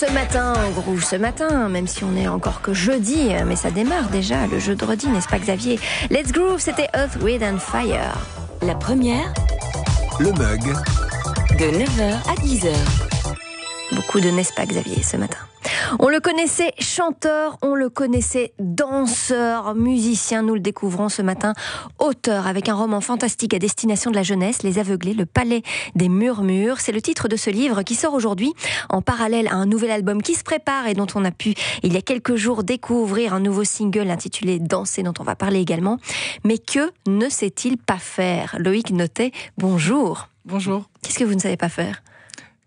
ce matin, groove ce matin, même si on est encore que jeudi, mais ça démarre déjà le jeudi. n'est-ce pas Xavier Let's Groove, c'était Earth, with and Fire. La première, le mug, de 9h à 10h. Beaucoup de n'est-ce pas Xavier ce matin. On le connaissait chanteur, on le connaissait danseur, musicien. Nous le découvrons ce matin auteur avec un roman fantastique à destination de la jeunesse, Les Aveuglés, le Palais des Murmures. C'est le titre de ce livre qui sort aujourd'hui en parallèle à un nouvel album qui se prépare et dont on a pu il y a quelques jours découvrir un nouveau single intitulé Danser dont on va parler également. Mais que ne sait-il pas faire Loïc notait bonjour. Bonjour. Qu'est-ce que vous ne savez pas faire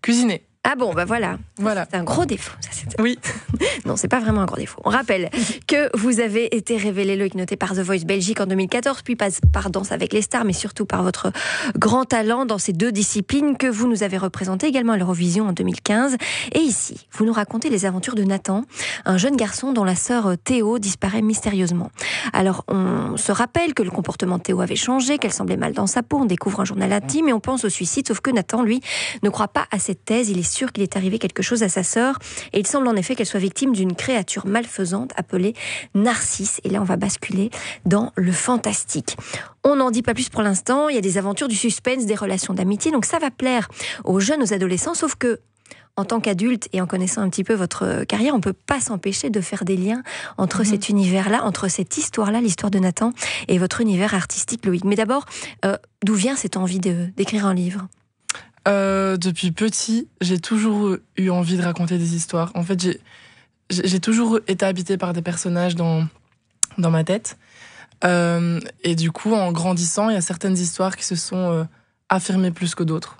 Cuisiner. Ah bon, bah voilà. voilà. C'est un gros défaut. Ça, c'est... oui. non, c'est pas vraiment un gros défaut. On rappelle que vous avez été révélé le Noté par The Voice Belgique en 2014, puis par Danse avec les stars, mais surtout par votre grand talent dans ces deux disciplines que vous nous avez représentées également à l'Eurovision en 2015. Et ici, vous nous racontez les aventures de Nathan, un jeune garçon dont la sœur euh, Théo disparaît mystérieusement. Alors, on se rappelle que le comportement de Théo avait changé, qu'elle semblait mal dans sa peau. On découvre un journal intime et on pense au suicide, sauf que Nathan, lui, ne croit pas à cette thèse. Il sûr qu'il est arrivé quelque chose à sa sœur et il semble en effet qu'elle soit victime d'une créature malfaisante appelée Narcisse. Et là, on va basculer dans le fantastique. On n'en dit pas plus pour l'instant. Il y a des aventures, du suspense, des relations d'amitié. Donc ça va plaire aux jeunes, aux adolescents, sauf que en tant qu'adulte et en connaissant un petit peu votre carrière, on ne peut pas s'empêcher de faire des liens entre mhm. cet univers-là, entre cette histoire-là, l'histoire de Nathan, et votre univers artistique, Loïc. Mais d'abord, euh, d'où vient cette envie d'écrire un livre euh, depuis petit, j'ai toujours eu envie de raconter des histoires. En fait, j'ai, toujours été habitée par des personnages dans, dans ma tête. Euh, et du coup, en grandissant, il y a certaines histoires qui se sont euh, affirmées plus que d'autres,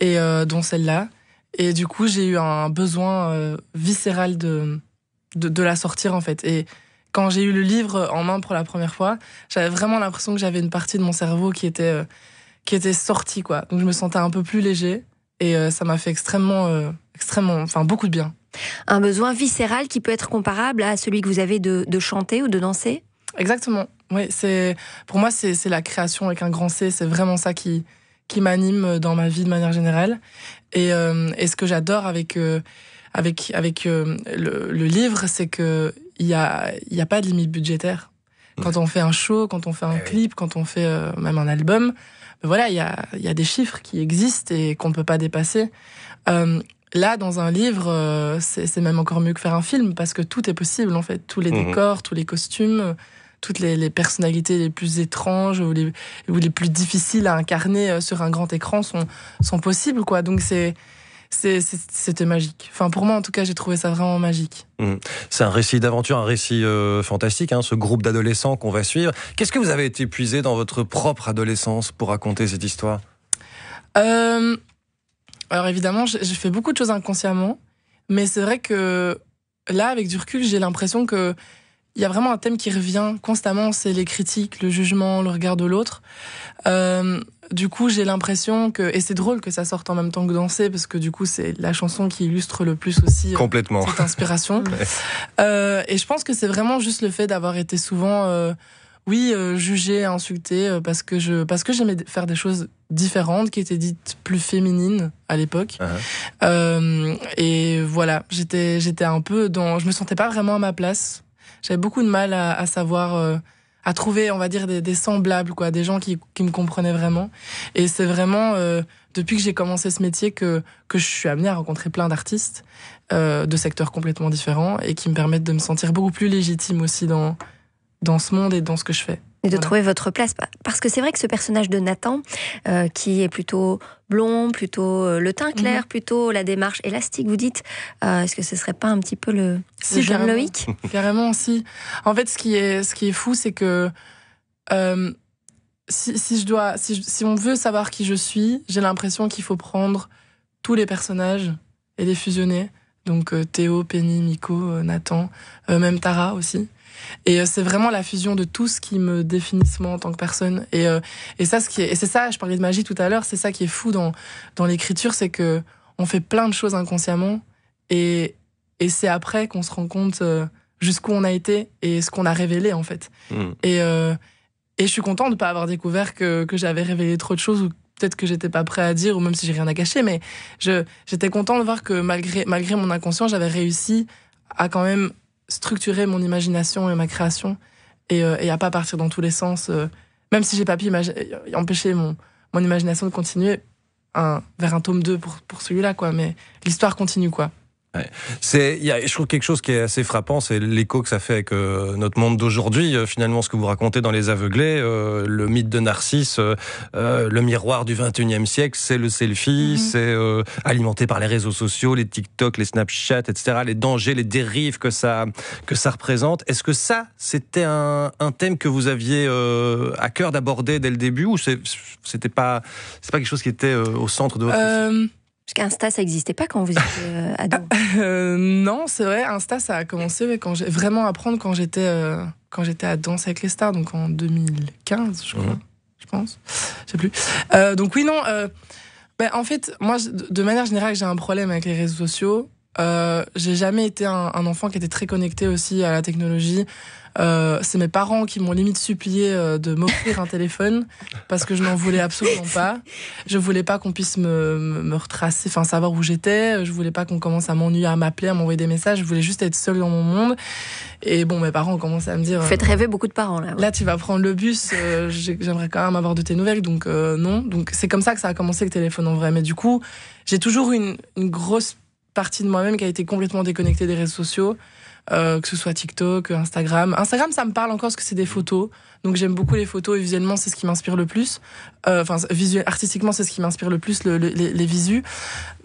et dont celle-là. Et du coup, j'ai eu un besoin viscéral de, de la sortir, en fait. Et quand j'ai eu le livre en main pour la première fois, j'avais vraiment l'impression que j'avais une partie de mon cerveau qui était qui était sorti quoi. Donc je me sentais un peu plus léger et euh, ça m'a fait extrêmement, euh, extrêmement, enfin beaucoup de bien. Un besoin viscéral qui peut être comparable à celui que vous avez de, de chanter ou de danser. Exactement. Oui, c'est pour moi c'est la création avec un grand C. C'est vraiment ça qui qui m'anime dans ma vie de manière générale. Et, euh, et ce que j'adore avec euh, avec avec le, le, livre, c'est que il y a il y a pas de limite budgétaire. Mmh. Quand on fait un show, quand on fait un eh clip, quand on fait même un album, voilà, il y a, y a des chiffres qui existent et qu'on ne peut pas dépasser. Euh, là, dans un livre, euh, c'est même encore mieux que faire un film parce que tout est possible en fait. Tous les mhm. décors, tous les costumes, toutes les, les personnalités les plus étranges ou les, ou les, plus difficiles à incarner euh, sur un grand écran sont, sont possibles quoi. Donc c'est c'était magique. Enfin, pour moi, en tout cas, j'ai trouvé ça vraiment magique. Mmh. C'est un récit d'aventure, un récit euh, fantastique, hein, ce groupe d'adolescents qu'on va suivre. Qu'est-ce que vous avez été puisé dans votre propre adolescence pour raconter cette histoire euh, Alors évidemment, j'ai fait beaucoup de choses inconsciemment, mais c'est vrai que là, avec du recul, j'ai l'impression que il y a vraiment un thème qui revient constamment, c'est les critiques, le jugement, le regard de l'autre. Euh, du coup, j'ai l'impression que et c'est drôle que ça sorte en même temps que danser parce que du coup, c'est la chanson qui illustre le plus aussi euh, complètement cette inspiration. Euh, et je pense que c'est vraiment juste le fait d'avoir été souvent euh, oui, jugée, jugé, insulté parce que je parce que j'aimais faire des choses différentes qui étaient dites plus féminines à l'époque. Ah ah. et voilà, j'étais j'étais un peu dans je me sentais pas vraiment à ma place. J'avais beaucoup de mal à, savoir à trouver, on va dire, des, semblables, quoi, des gens qui, qui me comprenaient vraiment. Et c'est vraiment euh, depuis que j'ai commencé ce métier que, que je suis amenée à rencontrer plein d'artistes euh, de secteurs complètement différents et qui me permettent de me sentir beaucoup plus légitime aussi dans, dans ce monde et dans ce que je fais et de trouver votre place. Parce que c'est vrai que ce personnage de Nathan, euh, qui est plutôt blond, plutôt euh, le teint mhm. clair, plutôt la démarche élastique, vous dites, euh, est-ce que ce serait pas un petit peu le, si, carrément, Loïc si. En fait, ce qui est, ce qui est fou, c'est que si, si, je dois, si, si on veut savoir qui je suis, j'ai l'impression qu'il faut prendre tous les personnages et les fusionner. Donc euh, Théo, Penny, Miko, euh, Nathan, euh, même Tara aussi. Et c'est vraiment la fusion de tout ce qui me définit moi en tant que personne. Et, et ça, ce qui et c'est ça, je parlais de magie tout à l'heure, c'est ça qui est fou dans, dans l'écriture, c'est que on fait plein de choses inconsciemment et, c'est après qu'on se rend compte jusqu'où on a été et ce qu'on a révélé en fait. Hmm. Et, et je suis contente de ne pas avoir découvert que, que j'avais révélé trop de choses peut-être que j'étais pas prêt à dire, ou même si j'ai rien à cacher, mais je, j'étais content de voir que malgré, malgré mon inconscient, j'avais réussi à quand même structurer mon imagination et ma création, et, euh, à pas partir dans tous les sens, euh, même si j'ai pas pu euh, empêcher mon, mon imagination de continuer un, vers un tome 2 pour, pour celui-là, quoi, mais l'histoire continue, quoi. C'est, je trouve quelque chose qui est assez frappant, c'est l'écho que ça fait avec euh, notre monde d'aujourd'hui. Euh, finalement, ce que vous racontez dans Les Aveuglés, euh, le mythe de Narcisse, le miroir du 21e siècle, c'est le selfie, mhm. c'est alimenté par les réseaux sociaux, les TikTok, les Snapchat, etc., les dangers, les dérives que ça, que ça représente. Est-ce que ça, c'était un, thème que vous aviez à cœur d'aborder dès le début ou c'était pas, pas quelque chose qui était au centre de votre parce qu'Insta, ça n'existait pas quand vous étiez euh, ah, ado. Euh, non, c'est vrai. Insta, ça a commencé mais quand j'ai vraiment apprendre quand j'étais euh, quand j'étais à Danse avec les stars, donc en 2015, je crois, mhm. je pense, je sais plus. donc oui, non. Ben, en fait, moi, de manière générale, j'ai un problème avec les réseaux sociaux. j'ai jamais été un, enfant qui était très connecté aussi à la technologie. Euh, c'est mes parents qui m'ont limite supplié euh, de m'offrir un téléphone parce que je n'en voulais absolument pas. Je voulais pas qu'on puisse me, me, retracer, enfin savoir où j'étais. Je voulais pas qu'on commence à m'ennuyer, à m'appeler, à m'envoyer des messages. Je voulais juste être seule dans mon monde. Et bon, mes parents ont commencé à me dire. faites euh, rêver beaucoup de parents là. Là, tu vas prendre le bus. J'aimerais quand même avoir de tes nouvelles, donc non. Donc c'est comme ça que ça a commencé le téléphone en vrai. Mais du coup, j'ai toujours une, une grosse partie de moi-même qui a été complètement déconnectée des réseaux sociaux. Euh, que ce soit TikTok, Instagram. Instagram, ça me parle encore parce que c'est des photos. Donc j'aime beaucoup les photos et visuellement c'est ce qui m'inspire le plus. Euh, enfin visuel, artistiquement c'est ce qui m'inspire le plus les, visus.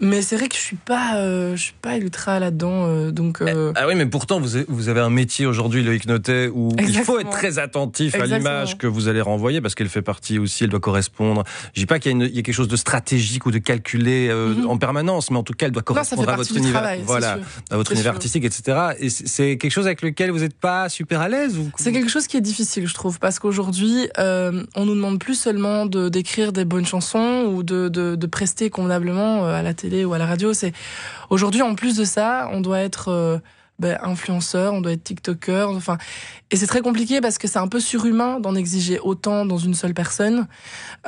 Mais c'est vrai que je suis pas euh, je suis pas ultra là-dedans. Euh, donc eh, ah oui mais pourtant vous avez, vous avez un métier aujourd'hui le Notet où il faut être très attentif à l'image que vous allez renvoyer parce qu'elle fait partie aussi elle doit correspondre. Je dis pas qu'il y, a quelque chose de stratégique ou de calculé mhm. en permanence mais en tout cas elle doit correspondre à votre univers voilà à votre univers artistique etc. Et c'est quelque chose avec lequel vous n'êtes pas super à l'aise. Ou... C'est quelque chose qui est difficile je trouve parce qu'aujourd'hui, euh, on nous demande plus seulement de d'écrire des bonnes chansons ou de, de, de, prester convenablement euh, à la télé ou à la radio. C'est aujourd'hui, en plus de ça, on doit être euh, ben, influenceur, on doit être TikToker. Enfin, et c'est très compliqué parce que c'est un peu surhumain d'en exiger autant dans une seule personne.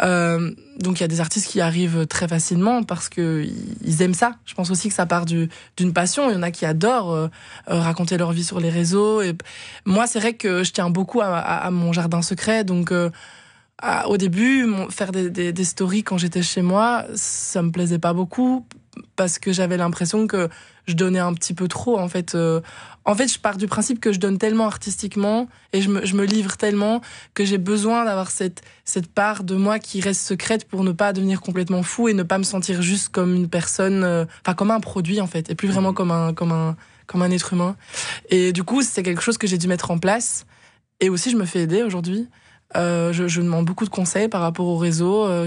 Euh, donc il y a des artistes qui arrivent très facilement parce que ils aiment ça. Je pense aussi que ça part d'une passion. Il y en a qui adorent euh, euh, raconter leur vie sur les réseaux. Et moi, c'est vrai que je tiens beaucoup à, mon jardin secret, donc. au début, faire des, des stories quand j'étais chez moi, ça me plaisait pas beaucoup parce que j'avais l'impression que je donnais un petit peu trop en fait. Euh. en fait, je pars du principe que je donne tellement artistiquement et je me, livre tellement que j'ai besoin d'avoir cette cette part de moi qui reste secrète pour ne pas devenir complètement fou et ne pas me sentir juste comme une personne, euh, enfin comme un produit en fait, et plus vraiment mmh. comme un comme un comme un être humain. Et du coup, c'est quelque chose que j'ai dû mettre en place. Et aussi, je me fais aider aujourd'hui. Euh, je, demande beaucoup de conseils par rapport au réseau, euh,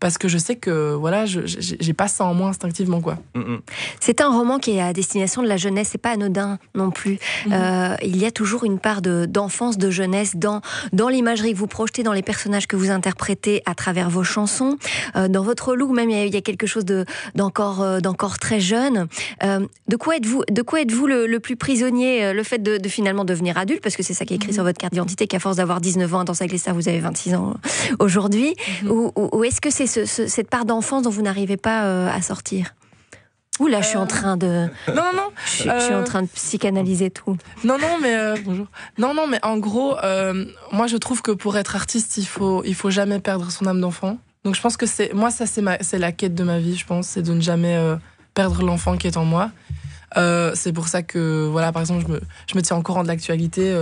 parce que je sais que voilà, j'ai pas ça en moi instinctivement quoi. Mm, mm. C'est un roman qui est à destination de la jeunesse, c'est pas anodin non plus. Mm-hmm. Euh, il y a toujours une part d'enfance, de, jeunesse dans dans l'imagerie que vous projetez, dans les personnages que vous interprétez à travers vos chansons, dans votre look même il y, a, quelque chose de d'encore d'encore très jeune. de quoi êtes-vous de quoi êtes-vous le, plus prisonnier, le fait de, finalement devenir adulte, parce que c'est ça qui est écrit mm-hmm. sur votre carte d'identité, qu'à force d'avoir 19 ans dans sa ça, vous avez 26 ans euh, aujourd'hui, mhm. ou, est-ce que c'est cette part d'enfance dont vous n'arrivez pas euh, à sortir Ouh là, je suis en euh. train de. Non, non, non. Je, suis en train de psychanalyser tout. Non, non, mais bonjour. Non, non, mais en gros, moi, je trouve que pour être artiste, il faut, il faut jamais perdre son âme d'enfant. Donc, je pense que c'est, moi, ça, c'est c'est la quête de ma vie. Je pense, c'est de ne jamais perdre l'enfant qui est en moi. c'est pour ça que, voilà, par exemple, je me, je me tiens au courant de l'actualité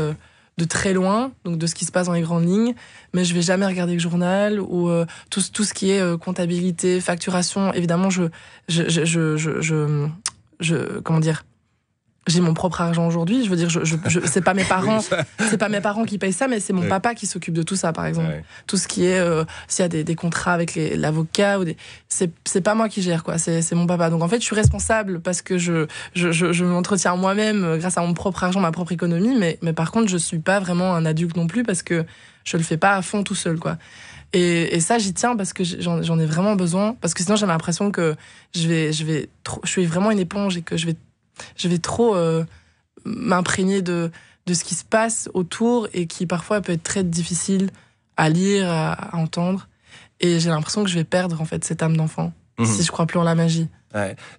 de très loin, donc de ce qui se passe dans les grandes lignes, mais je vais jamais regarder le journal ou euh, tout, tout ce qui est euh, comptabilité, facturation. Évidemment, je, je, je, je, je, je comment dire, j'ai mon propre argent aujourd'hui. Je veux dire, je, je, c'est pas mes parents, c'est pas mes parents qui payent ça, mais c'est mon papa qui s'occupe de tout ça, par exemple. Tout ce qui est euh, s'il y a des, des contrats avec l'avocat ou des, c'est c'est pas moi qui gère quoi, c'est c'est mon papa. Donc en fait, je suis responsable parce que je je je, m'entretiens moi-même euh, grâce à mon propre argent, ma propre économie, mais mais par contre, je suis pas vraiment un adulte non plus parce que je le fais pas à fond tout seul quoi. Et, et ça, j'y tiens parce que j'en ai vraiment besoin parce que sinon j'ai l'impression que je vais je vais trop, je suis vraiment une éponge et que je vais je vais trop euh, m'imprégner de, ce qui se passe autour et qui parfois peut être très difficile à lire, à, entendre. Et j'ai l'impression que je vais perdre en fait cette âme d'enfant mhm. si je crois plus en la magie.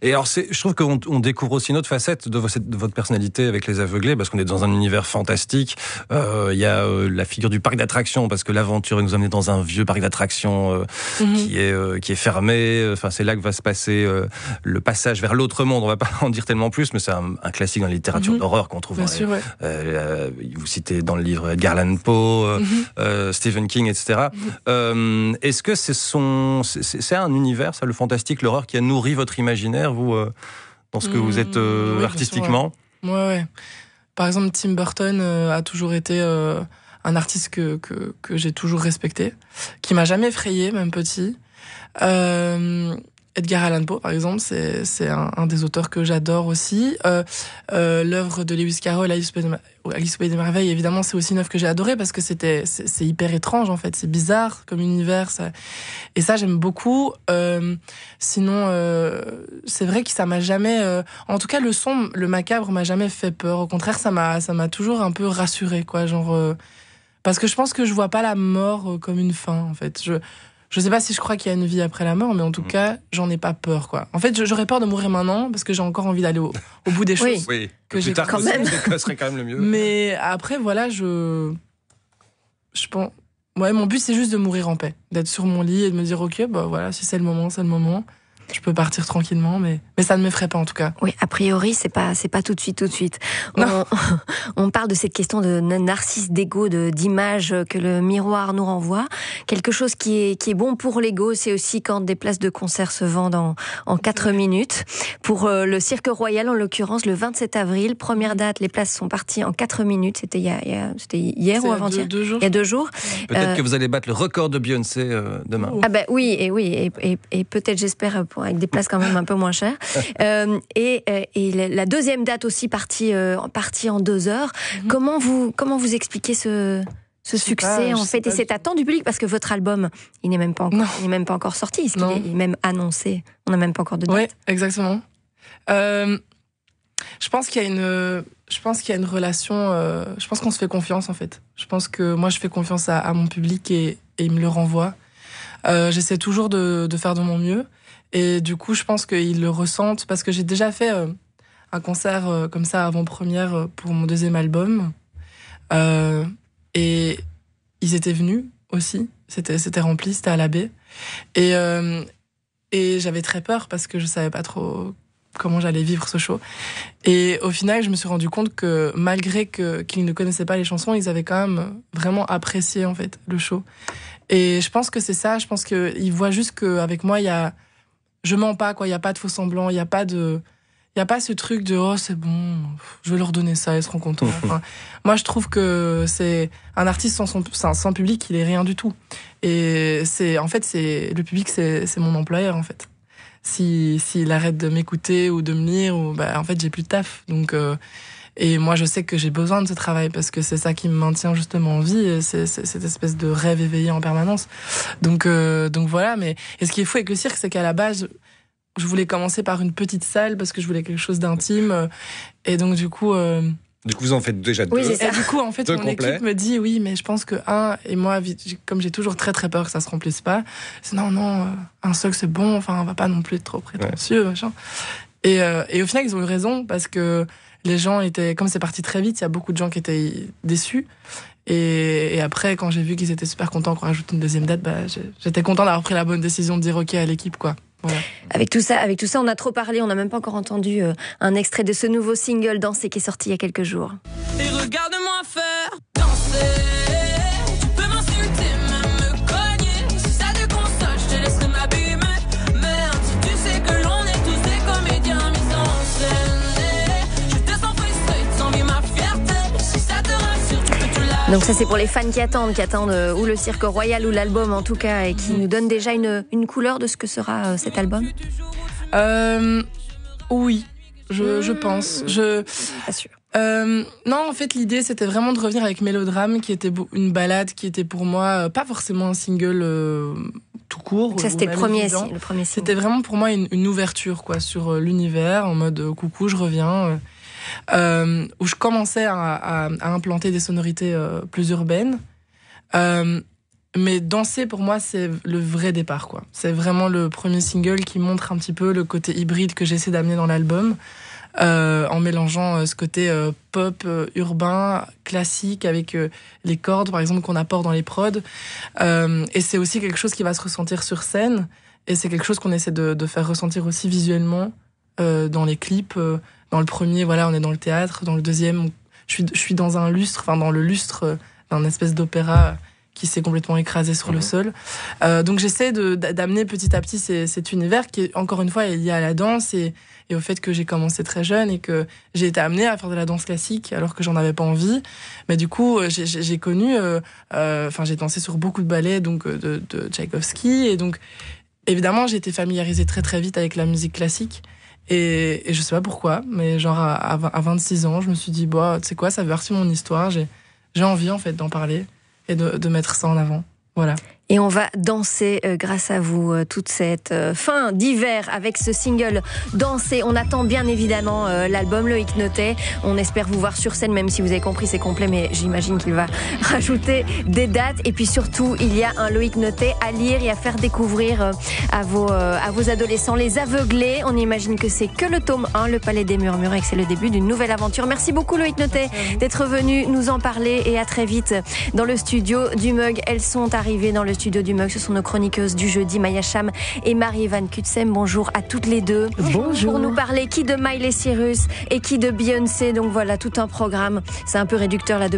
Et alors, je trouve qu'on découvre aussi une autre facette de, de, votre personnalité avec les aveuglés, parce qu'on est dans un univers fantastique. Euh, il y a euh, la figure du parc d'attractions, parce que l'aventure nous amène dans un vieux parc d'attractions euh, mhm. qui est qui est fermé. Enfin, c'est là que va se passer le passage vers l'autre monde. On va pas en dire tellement plus, mais c'est un, classique dans la littérature mhm. d'horreur qu'on trouve. vous citez dans le livre Edgar Allan Poe, mhm. Stephen King, etc. Est-ce que c'est son, c'est un univers, le fantastique, l'horreur, qui a nourri votre image imaginaire, vous, euh, dans ce que vous êtes euh, mmh, artistiquement ouais. Par exemple, Tim Burton euh, a toujours été un artiste que, que, j'ai toujours respecté, qui m'a jamais effrayé, même petit. Euh, Edgar Allan Poe, par exemple, c'est un, des auteurs que j'adore aussi. Euh, euh, l'œuvre de Lewis Carroll, Alice au Pays des Merveilles, évidemment, c'est aussi une œuvre que j'ai adorée parce que c'était c'est hyper étrange en fait, c'est bizarre comme univers. Et ça, j'aime beaucoup. Euh, sinon, c'est vrai que ça m'a jamais, en tout cas, le son, le macabre m'a jamais fait peur. Au contraire, ça m'a ça m'a toujours un peu rassuré, quoi, genre parce que je pense que je vois pas la mort comme une fin en fait. Je je sais pas si je crois qu'il y a une vie après la mort, mais en tout mm. cas, j'en ai pas peur, quoi. En fait, j'aurais peur de mourir maintenant parce que j'ai encore envie d'aller au, bout des choses. Oui, que tard, quand même. Ce serait quand même le mieux. Mais après, voilà, je, je pense. Ouais, mon but c'est juste de mourir en paix, d'être sur mon lit et de me dire ok, bah voilà, si c'est le moment, c'est le moment. Je peux partir tranquillement, mais mais ça ne me ferait pas en tout cas. Oui, a priori, c'est pas c'est pas tout de suite tout de suite. On, on parle de cette question de narcisse d'ego de d'image que le miroir nous renvoie, quelque chose qui est qui est bon pour l'ego, c'est aussi quand des places de concert se vendent en en 4 minutes pour euh, le Cirque Royal en l'occurrence le 27 avril, première mm. date, les places sont parties en 4 minutes, c'était il y a, c'était hier ou avant-hier. Il y a deux jours. Peut-être euh, que vous allez battre le record de Beyoncé euh, demain. Ah ben oui, et oui, et, et, et peut-être j'espère avec des places quand même un peu moins chères. Euh, et, euh, la deuxième date aussi partie, euh, partie en deux heures. Mhm. Comment, vous, comment vous expliquez ce, ce succès en fait et cet attente du public parce que votre album il n'est même pas encore, il même pas encore sorti il, est même annoncé on n'a même pas encore de date oui exactement je pense qu'il y a une je pense qu'il y a une relation je pense qu'on se fait confiance en fait je pense que moi je fais confiance à, mon public et, il me le renvoie j'essaie toujours de, de, faire de mon mieux et du coup, je pense qu'ils le ressentent parce que j'ai déjà fait euh, un concert euh, comme ça avant-première euh, pour mon deuxième album. et ils étaient venus aussi. C'était c'était rempli, c'était à la baie. Et et j'avais très peur parce que je savais pas trop comment j'allais vivre ce show. Et au final, je me suis rendu compte que malgré que qu'ils ne connaissaient pas les chansons, ils avaient quand même vraiment apprécié en fait le show. Et je pense que c'est ça. Je pense qu'ils voient juste qu'avec moi, il y a je mens pas, quoi. Il n'y a pas de faux semblants, il n'y a pas de. Il a pas ce truc de oh c'est bon, je vais leur donner ça, ils seront contents. moi je trouve que c'est un artiste sans sans public, il est rien du tout. Et c'est en fait c'est le public c'est mon employeur en fait. Si s'il arrête de m'écouter ou de me lire ou bah en fait j'ai plus de taf. Donc euh, et moi, je sais que j'ai besoin de ce travail parce que c'est ça qui me maintient justement en vie, c'est cette espèce de rêve éveillé en permanence. Donc, euh, donc voilà. Mais et ce qui est fou avec le cirque, c'est qu'à la base, je voulais commencer par une petite salle parce que je voulais quelque chose d'intime. Et donc du coup. Euh, du coup, vous en faites déjà oui, Et du coup, en fait, mon équipe me dit oui, mais je pense que un et moi, comme j'ai toujours très très peur que ça se remplisse pas, c'est non non, euh, un seul c'est bon. Enfin, on va pas non plus être trop prétentieux, machin. Et, euh, et, au final, ils ont eu raison parce que les gens étaient, comme c'est parti très vite, il y a beaucoup de gens qui étaient déçus. Et, après, quand j'ai vu qu'ils étaient super contents qu'on rajoute une deuxième date, bah, j'étais content d'avoir pris la bonne décision de dire ok à l'équipe, quoi. Avec tout ça, avec tout ça, on a trop parlé. On n'a même pas encore entendu euh, un extrait de ce nouveau single dansé qui est sorti il y a quelques jours. Et regarde Donc ça c'est pour les fans qui attendent, qui attendent euh, ou le cirque royal ou l'album en tout cas, et qui nous donnent déjà une, une couleur de ce que sera euh, cet album euh, Oui, je, hmm. pense. Je... sûr. non, en fait, l'idée c'était vraiment de revenir avec Mélodrame, qui était une balade qui était pour moi pas forcément un single tout court. ça c'était le premier, le premier C'était vraiment pour moi une, une ouverture quoi sur l'univers en mode coucou, je reviens. Euh, où je commençais à, implanter des sonorités euh, plus urbaines. Euh, mais danser pour moi c'est le vrai départ quoi. C'est vraiment le premier single qui montre un petit peu le côté hybride que j'essaie d'amener dans l'album. en mélangeant ce côté pop urbain classique avec les cordes par exemple qu'on apporte dans les prods et c'est aussi quelque chose qui va se ressentir sur scène et c'est quelque chose qu'on essaie de, de, faire ressentir aussi visuellement dans les clips dans le premier, voilà, on est dans le théâtre. Dans le deuxième, je suis, dans un lustre, enfin dans le lustre euh, d'un espèce d'opéra euh, qui s'est complètement écrasé sur le mhm. sol. Euh, donc j'essaie d'amener petit à petit cet univers qui, encore une fois, est lié à la danse et, au fait que j'ai commencé très jeune et que j'ai été amenée à faire de la danse classique alors que j'en avais pas envie. Mais du coup, j'ai connu, enfin j'ai dansé sur beaucoup de ballets donc de, de Tchaïkovski et donc évidemment j'ai été familiarisée très très vite avec la musique classique. Et, je sais pas pourquoi, mais genre à, 26 ans, je me suis dit, bah, tu sais quoi, ça veut partie mon histoire, j'ai envie en fait d'en parler et de, de mettre ça en avant. Voilà. Et on va danser euh, grâce à vous euh, toute cette euh, fin d'hiver avec ce single Danser. On attend bien évidemment l'album Loïc Notet. On espère vous voir sur scène, même si vous avez compris c'est complet, mais j'imagine qu'il va rajouter des dates. Et puis surtout, il y a un Loïc Notet à lire et à faire découvrir à vos, à vos adolescents, les aveuglés. On imagine que c'est que le tome 1, Le Palais des Murmures, et que c'est le début d'une nouvelle aventure. Merci beaucoup Loïc Notet d'être venu nous en parler et à très vite dans le studio du Mug. Elles sont arrivées dans le studio du MUG. Ce sont nos chroniqueuses du jeudi, Maya Cham et marie Van Kutsem. Bonjour à toutes les deux. Bonjour. Pour nous parler qui de Miley Cyrus et qui de Beyoncé. Donc voilà, tout un programme. C'est un peu réducteur là de